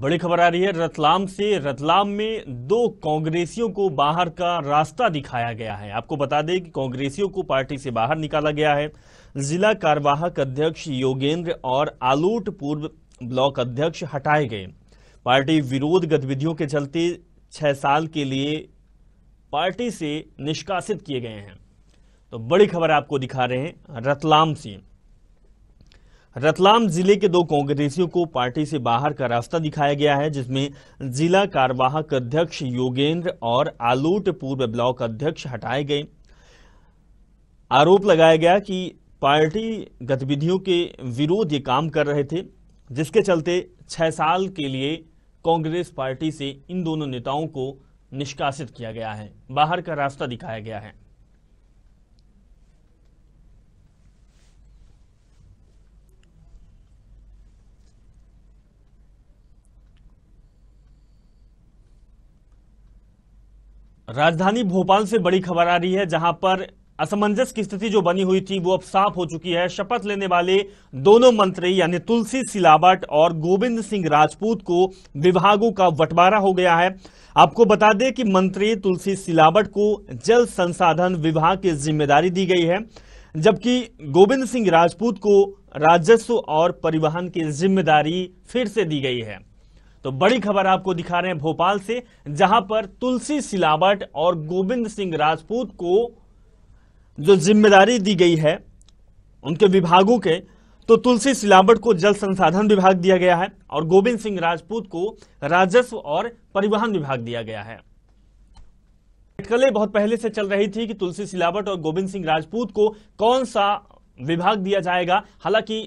बड़ी खबर आ रही है रतलाम से रतलाम में दो कांग्रेसियों को बाहर का रास्ता दिखाया गया है आपको बता दें कि कांग्रेसियों को पार्टी से बाहर निकाला गया है जिला कार्यवाहक अध्यक्ष योगेंद्र और आलोट पूर्व ब्लॉक अध्यक्ष हटाए गए पार्टी विरोध गतिविधियों के चलते छह साल के लिए पार्टी से निष्कासित किए गए हैं तो बड़ी खबर आपको दिखा रहे हैं रतलाम से रतलाम जिले के दो कांग्रेसियों को पार्टी से बाहर का रास्ता दिखाया गया है जिसमें जिला कार्यवाहक अध्यक्ष योगेंद्र और आलोट पूर्व ब्लॉक अध्यक्ष हटाए गए आरोप लगाया गया कि पार्टी गतिविधियों के विरोध ये काम कर रहे थे जिसके चलते छह साल के लिए कांग्रेस पार्टी से इन दोनों नेताओं को निष्कासित किया गया है बाहर का रास्ता दिखाया गया है राजधानी भोपाल से बड़ी खबर आ रही है जहां पर असमंजस की स्थिति जो बनी हुई थी वो अब साफ हो चुकी है शपथ लेने वाले दोनों मंत्री यानी तुलसी सिलावट और गोविंद सिंह राजपूत को विभागों का बंटवारा हो गया है आपको बता दें कि मंत्री तुलसी सिलावट को जल संसाधन विभाग की जिम्मेदारी दी गई है जबकि गोविंद सिंह राजपूत को राजस्व और परिवहन की जिम्मेदारी फिर से दी गई है तो बड़ी खबर आपको दिखा रहे हैं भोपाल से जहां पर तुलसी सिलावट और गोविंद सिंह राजपूत को जो जिम्मेदारी दी गई है उनके विभागों के तो तुलसी सिलावट को जल संसाधन विभाग दिया गया है और गोविंद सिंह राजपूत को राजस्व और परिवहन विभाग दिया गया है अटकलें बहुत पहले से चल रही थी कि तुलसी सिलावट और गोविंद सिंह राजपूत को कौन सा विभाग दिया जाएगा हालांकि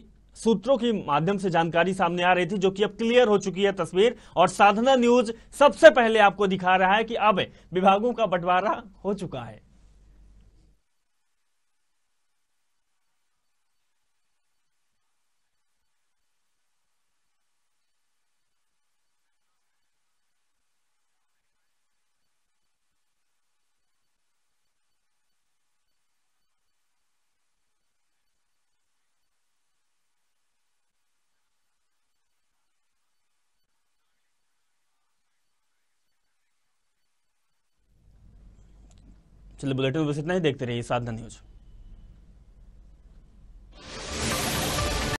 सूत्रों के माध्यम से जानकारी सामने आ रही थी जो कि अब क्लियर हो चुकी है तस्वीर और साधना न्यूज सबसे पहले आपको दिखा रहा है कि अब विभागों का बंटवारा हो चुका है चलिए बुलेटिन बस इतना ही देखते रहिए साधना न्यूज़